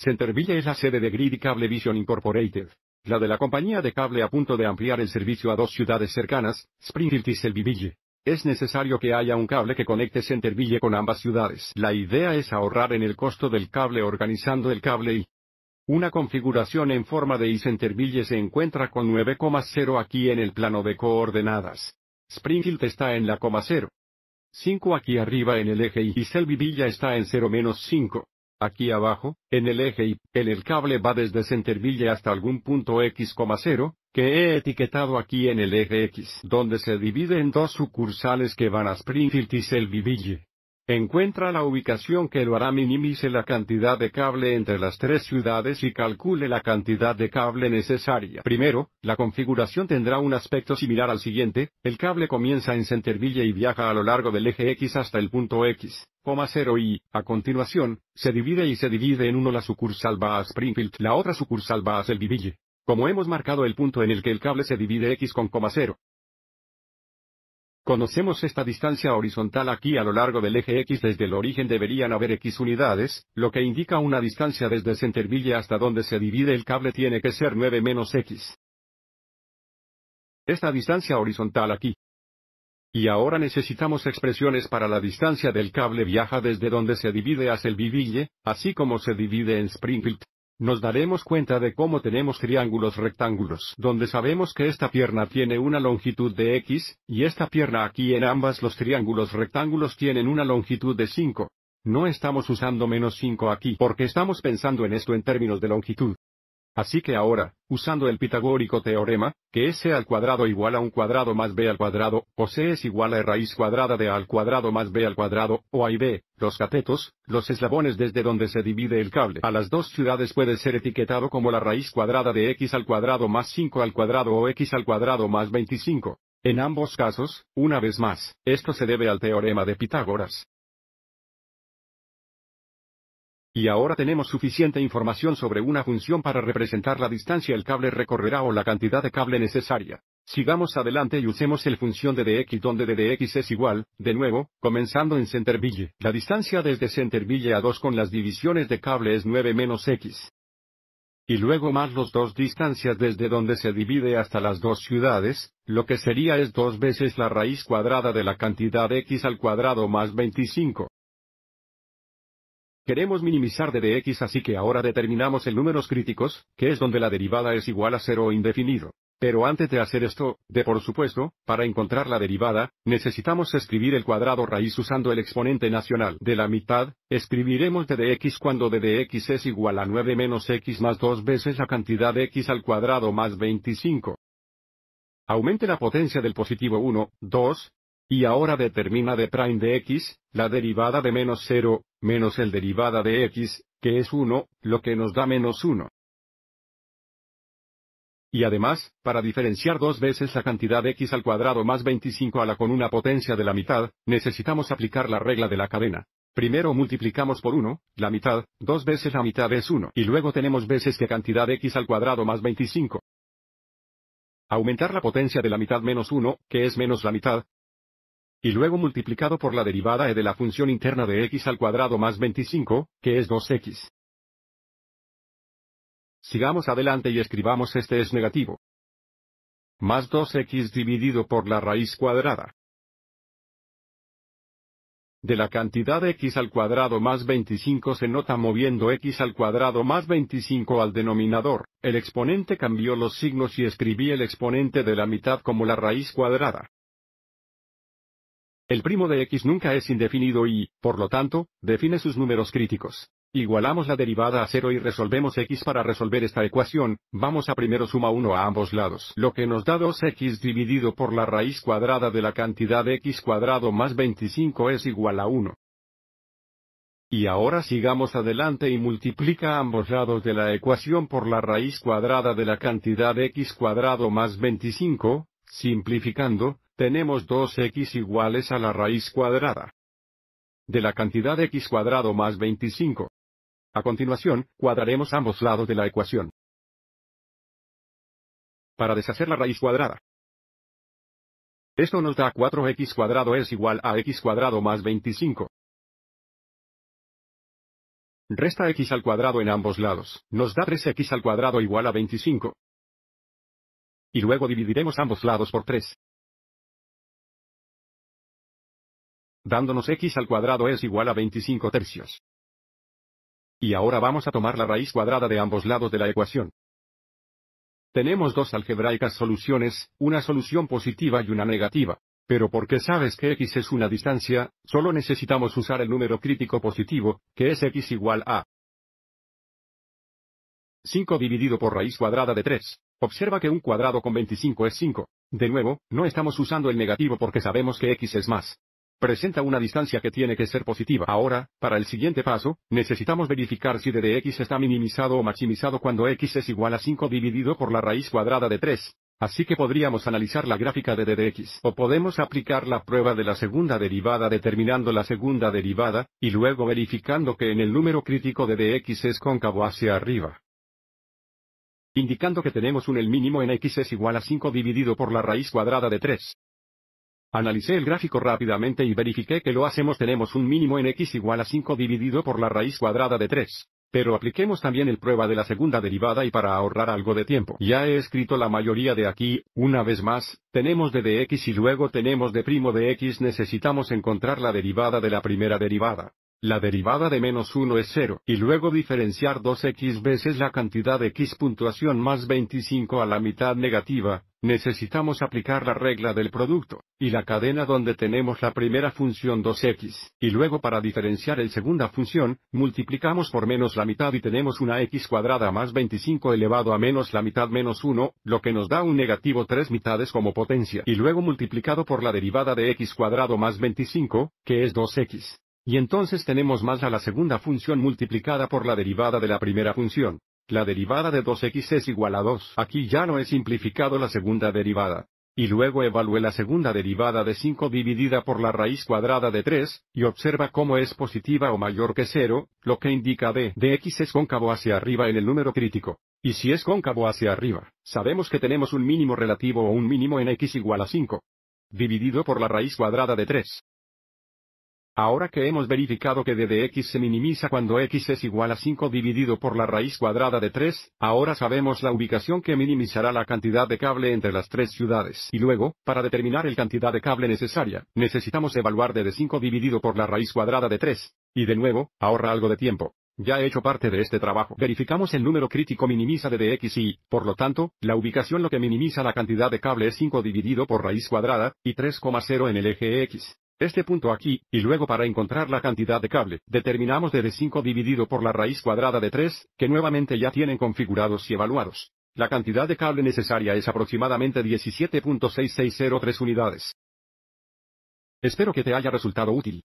Centerville es la sede de Grid y Cablevision Incorporated, la de la compañía de cable a punto de ampliar el servicio a dos ciudades cercanas, Springfield y Selbyville. Es necesario que haya un cable que conecte Centerville con ambas ciudades. La idea es ahorrar en el costo del cable organizando el cable y una configuración en forma de y Centerville se encuentra con 9,0 aquí en el plano de coordenadas. Springfield está en la coma 5 aquí arriba en el eje y Selbyville está en 0 5 aquí abajo, en el eje Y, en el cable va desde Centerville hasta algún punto X,0, que he etiquetado aquí en el eje X, donde se divide en dos sucursales que van a Springfield y Selbyville. Encuentra la ubicación que lo hará minimice la cantidad de cable entre las tres ciudades y calcule la cantidad de cable necesaria. Primero, la configuración tendrá un aspecto similar al siguiente, el cable comienza en Centerville y viaja a lo largo del eje X hasta el punto X, 0 y, a continuación, se divide y se divide en uno la sucursal va a Springfield, la otra sucursal va a Selbyville. Como hemos marcado el punto en el que el cable se divide X con 0, Conocemos esta distancia horizontal aquí a lo largo del eje X desde el origen deberían haber X unidades, lo que indica una distancia desde Centerville hasta donde se divide el cable tiene que ser 9 menos X. Esta distancia horizontal aquí. Y ahora necesitamos expresiones para la distancia del cable viaja desde donde se divide hacia el Viville, así como se divide en Springfield, nos daremos cuenta de cómo tenemos triángulos rectángulos donde sabemos que esta pierna tiene una longitud de x, y esta pierna aquí en ambas los triángulos rectángulos tienen una longitud de 5. No estamos usando menos 5 aquí porque estamos pensando en esto en términos de longitud. Así que ahora, usando el pitagórico teorema, que es c al cuadrado igual a un cuadrado más b al cuadrado, o c es igual a raíz cuadrada de a al cuadrado más b al cuadrado, o a y b, los catetos, los eslabones desde donde se divide el cable a las dos ciudades puede ser etiquetado como la raíz cuadrada de x al cuadrado más 5 al cuadrado o x al cuadrado más 25. En ambos casos, una vez más, esto se debe al teorema de Pitágoras. Y ahora tenemos suficiente información sobre una función para representar la distancia el cable recorrerá o la cantidad de cable necesaria. Sigamos adelante y usemos el función de dx donde dx es igual, de nuevo, comenzando en Centerville. La distancia desde Centerville a 2 con las divisiones de cable es 9 menos x. Y luego más los dos distancias desde donde se divide hasta las dos ciudades, lo que sería es dos veces la raíz cuadrada de la cantidad x al cuadrado más 25. Queremos minimizar d de así que ahora determinamos el números críticos, que es donde la derivada es igual a cero o indefinido. Pero antes de hacer esto, de por supuesto, para encontrar la derivada, necesitamos escribir el cuadrado raíz usando el exponente nacional de la mitad, escribiremos d de cuando d de es igual a 9 menos x más 2 veces la cantidad de x al cuadrado más 25. Aumente la potencia del positivo 1, 2, y ahora determina de prime de x, la derivada de menos 0, menos el derivada de x, que es 1, lo que nos da menos 1. Y además, para diferenciar dos veces la cantidad x al cuadrado más 25 a la con una potencia de la mitad, necesitamos aplicar la regla de la cadena. Primero multiplicamos por 1, la mitad, dos veces la mitad es 1, y luego tenemos veces que cantidad x al cuadrado más 25. Aumentar la potencia de la mitad menos 1, que es menos la mitad, y luego multiplicado por la derivada e de la función interna de x al cuadrado más 25, que es 2x. Sigamos adelante y escribamos este es negativo. Más 2x dividido por la raíz cuadrada. De la cantidad x al cuadrado más 25 se nota moviendo x al cuadrado más 25 al denominador, el exponente cambió los signos y escribí el exponente de la mitad como la raíz cuadrada. El primo de x nunca es indefinido y, por lo tanto, define sus números críticos. Igualamos la derivada a 0 y resolvemos x para resolver esta ecuación, vamos a primero suma 1 a ambos lados, lo que nos da 2x dividido por la raíz cuadrada de la cantidad x cuadrado más 25 es igual a 1. Y ahora sigamos adelante y multiplica ambos lados de la ecuación por la raíz cuadrada de la cantidad x cuadrado más 25, simplificando, tenemos 2x iguales a la raíz cuadrada de la cantidad x cuadrado más 25. A continuación, cuadraremos ambos lados de la ecuación. Para deshacer la raíz cuadrada. Esto nos da 4x cuadrado es igual a x cuadrado más 25. Resta x al cuadrado en ambos lados, nos da 3x al cuadrado igual a 25. Y luego dividiremos ambos lados por 3. dándonos x al cuadrado es igual a 25 tercios. Y ahora vamos a tomar la raíz cuadrada de ambos lados de la ecuación. Tenemos dos algebraicas soluciones, una solución positiva y una negativa. Pero porque sabes que x es una distancia, solo necesitamos usar el número crítico positivo, que es x igual a 5 dividido por raíz cuadrada de 3. Observa que un cuadrado con 25 es 5. De nuevo, no estamos usando el negativo porque sabemos que x es más presenta una distancia que tiene que ser positiva. Ahora, para el siguiente paso, necesitamos verificar si d x está minimizado o maximizado cuando x es igual a 5 dividido por la raíz cuadrada de 3. Así que podríamos analizar la gráfica de d x o podemos aplicar la prueba de la segunda derivada determinando la segunda derivada, y luego verificando que en el número crítico de d de es cóncavo hacia arriba indicando que tenemos un el mínimo en x es igual a 5 dividido por la raíz cuadrada de 3. Analicé el gráfico rápidamente y verifiqué que lo hacemos tenemos un mínimo en x igual a 5 dividido por la raíz cuadrada de 3. Pero apliquemos también el prueba de la segunda derivada y para ahorrar algo de tiempo. Ya he escrito la mayoría de aquí, una vez más, tenemos de dx y luego tenemos de primo de x necesitamos encontrar la derivada de la primera derivada. La derivada de menos 1 es 0, y luego diferenciar 2x veces la cantidad de x puntuación más 25 a la mitad negativa, necesitamos aplicar la regla del producto, y la cadena donde tenemos la primera función 2x, y luego para diferenciar el segunda función, multiplicamos por menos la mitad y tenemos una x cuadrada más 25 elevado a menos la mitad menos 1, lo que nos da un negativo 3 mitades como potencia, y luego multiplicado por la derivada de x cuadrado más 25, que es 2x. Y entonces tenemos más a la segunda función multiplicada por la derivada de la primera función. La derivada de 2x es igual a 2. Aquí ya no he simplificado la segunda derivada. Y luego evalúe la segunda derivada de 5 dividida por la raíz cuadrada de 3, y observa cómo es positiva o mayor que 0, lo que indica d de x es cóncavo hacia arriba en el número crítico. Y si es cóncavo hacia arriba, sabemos que tenemos un mínimo relativo o un mínimo en x igual a 5. Dividido por la raíz cuadrada de 3. Ahora que hemos verificado que d de x se minimiza cuando x es igual a 5 dividido por la raíz cuadrada de 3, ahora sabemos la ubicación que minimizará la cantidad de cable entre las tres ciudades. Y luego, para determinar el cantidad de cable necesaria, necesitamos evaluar d de 5 dividido por la raíz cuadrada de 3. Y de nuevo, ahorra algo de tiempo. Ya he hecho parte de este trabajo. Verificamos el número crítico minimiza de X y, por lo tanto, la ubicación lo que minimiza la cantidad de cable es 5 dividido por raíz cuadrada, y 3,0 en el eje x. Este punto aquí, y luego para encontrar la cantidad de cable, determinamos de 5 dividido por la raíz cuadrada de 3, que nuevamente ya tienen configurados y evaluados. La cantidad de cable necesaria es aproximadamente 17.6603 unidades. Espero que te haya resultado útil.